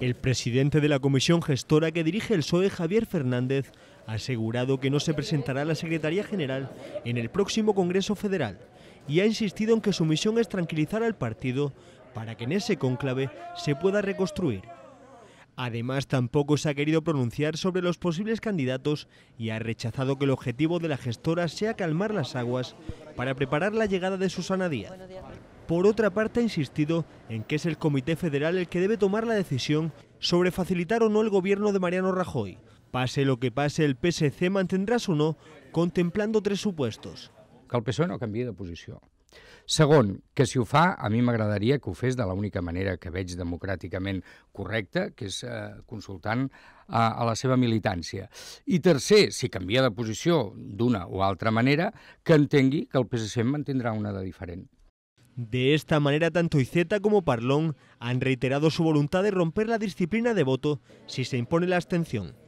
El presidente de la comisión gestora que dirige el PSOE, Javier Fernández, ha asegurado que no se presentará a la Secretaría General en el próximo Congreso Federal y ha insistido en que su misión es tranquilizar al partido para que en ese conclave se pueda reconstruir. Además, tampoco se ha querido pronunciar sobre los posibles candidatos y ha rechazado que el objetivo de la gestora sea calmar las aguas para preparar la llegada de Susana Díaz. Por otra parte, ha insistido en que es el Comité Federal el que debe tomar la decisión sobre facilitar o no el gobierno de Mariano Rajoy. Pase lo que pase, el PSC mantendrá su no, contemplando tres supuestos. Que el PSOE no canvia de posició. Segon, que si ho fa, a mi m'agradaria que ho fes de l'única manera que veig democràticament correcta, que és eh, consultant a, a la seva militància. I tercer, si canvia de posició d'una o altra manera, que entengui que el PSC mantindrà una de diferent. De esta manera, tanto Iceta como Parlón han reiterado su voluntad de romper la disciplina de voto si se impone la abstención.